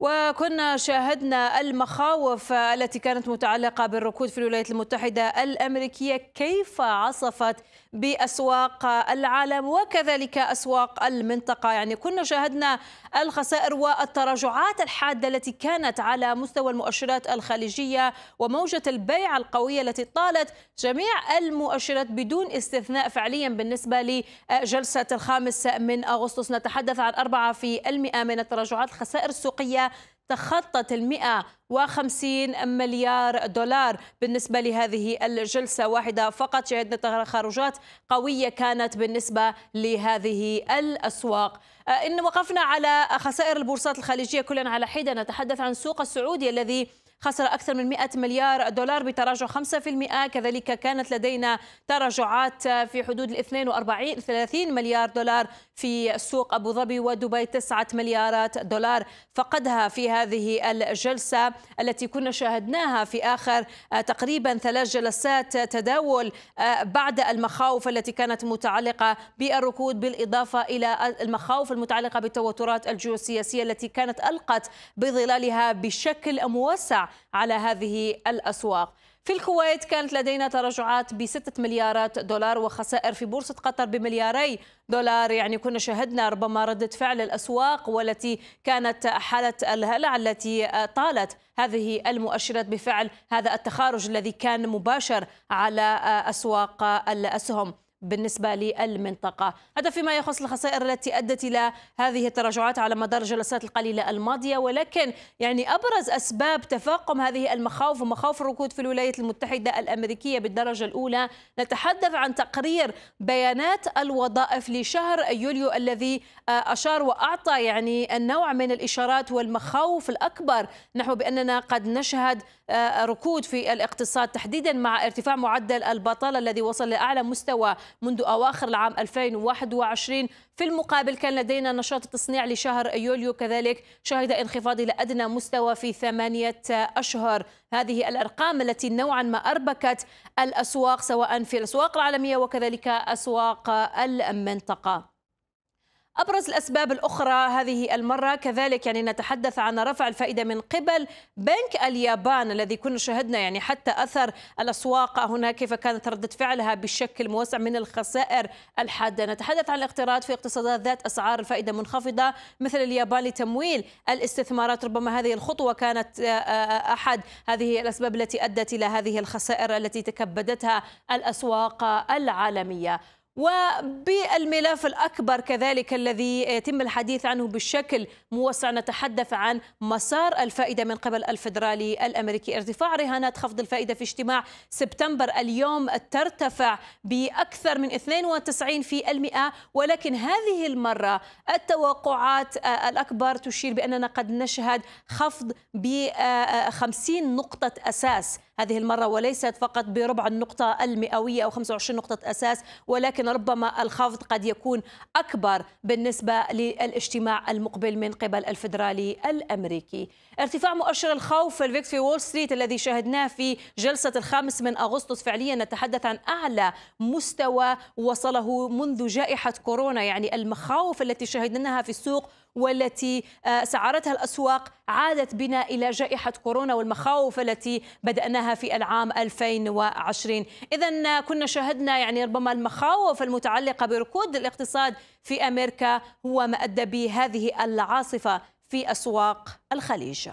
وكنا شاهدنا المخاوف التي كانت متعلقه بالركود في الولايات المتحده الامريكيه كيف عصفت باسواق العالم وكذلك اسواق المنطقه يعني كنا شاهدنا الخسائر والتراجعات الحاده التي كانت على مستوى المؤشرات الخليجيه وموجه البيع القويه التي طالت جميع المؤشرات بدون استثناء فعليا بالنسبه لجلسه الخامس من اغسطس نتحدث عن 4% من التراجعات الخسائر السوقيه تخطت ال 150 مليار دولار بالنسبة لهذه الجلسة واحدة فقط شهدنا تخرجات قوية كانت بالنسبة لهذه الأسواق آه، إن وقفنا على خسائر البورصات الخليجية كلنا على حدة نتحدث عن السوق السعودي الذي خسر أكثر من 100 مليار دولار بتراجع 5% كذلك كانت لدينا تراجعات في حدود ال 42 30 مليار دولار في سوق أبو ظبي ودبي 9 مليارات دولار فقدها في هذه الجلسة التي كنا شاهدناها في آخر آه، تقريبا ثلاث جلسات تداول آه، بعد المخاوف التي كانت متعلقة بالركود بالإضافة إلى المخاوف المتعلقة بالتوترات الجيوسياسية التي كانت ألقت بظلالها بشكل موسع على هذه الأسواق في الكويت كانت لدينا تراجعات بستة مليارات دولار وخسائر في بورصة قطر بملياري دولار يعني كنا شهدنا ربما ردة فعل الأسواق والتي كانت حالة الهلع التي طالت هذه المؤشرات بفعل هذا التخارج الذي كان مباشر على أسواق الأسهم بالنسبة للمنطقة هذا فيما يخص الخسائر التي أدت إلى هذه التراجعات على مدار الجلسات القليلة الماضية ولكن يعني أبرز أسباب تفاقم هذه المخاوف ومخاوف الركود في الولايات المتحدة الأمريكية بالدرجة الأولى نتحدث عن تقرير بيانات الوظائف لشهر يوليو الذي آه، أشار وأعطى يعني النوع من الإشارات والمخاوف الأكبر نحو بأننا قد نشهد آه، ركود في الاقتصاد تحديدا مع ارتفاع معدل البطالة الذي وصل لأعلى مستوى منذ أواخر العام 2021 في المقابل كان لدينا نشاط التصنيع لشهر يوليو كذلك شهد انخفاض إلى أدنى مستوى في ثمانية أشهر هذه الأرقام التي نوعا ما أربكت الأسواق سواء في الأسواق العالمية وكذلك أسواق المنطقة أبرز الأسباب الأخرى هذه المرة كذلك يعني نتحدث عن رفع الفائدة من قبل بنك اليابان الذي كنا شهدنا يعني حتى أثر الأسواق هنا كيف كانت ردة فعلها بشكل موسع من الخسائر الحادة نتحدث عن الاقتراض في اقتصادات ذات أسعار الفائدة منخفضة مثل اليابان لتمويل الاستثمارات ربما هذه الخطوة كانت آه، آه، أحد هذه الأسباب التي أدت إلى هذه الخسائر التي تكبدتها الأسواق العالمية وبالملف الأكبر كذلك الذي يتم الحديث عنه بشكل موسع نتحدث عن مسار الفائدة من قبل الفدرالي الأمريكي ارتفاع رهانات خفض الفائدة في اجتماع سبتمبر اليوم ترتفع بأكثر من 92 في المئة ولكن هذه المرة التوقعات الأكبر تشير بأننا قد نشهد خفض ب 50 نقطة أساس هذه المرة وليست فقط بربع النقطة المئوية أو 25 نقطة أساس ولكن ربما الخفض قد يكون أكبر بالنسبة للاجتماع المقبل من قبل الفدرالي الأمريكي ارتفاع مؤشر الخوف الفيكس في وول ستريت الذي شاهدناه في جلسة الخامس من أغسطس فعليا نتحدث عن أعلى مستوى وصله منذ جائحة كورونا يعني المخاوف التي شهدناها في السوق والتي آه، سعرتها الأسواق عادت بنا إلى جائحة كورونا والمخاوف التي بدأناها في العام 2020 إذا كنا شاهدنا يعني ربما المخاوف المتعلقة بركود الاقتصاد في أمريكا هو ما أدى بهذه العاصفة في أسواق الخليج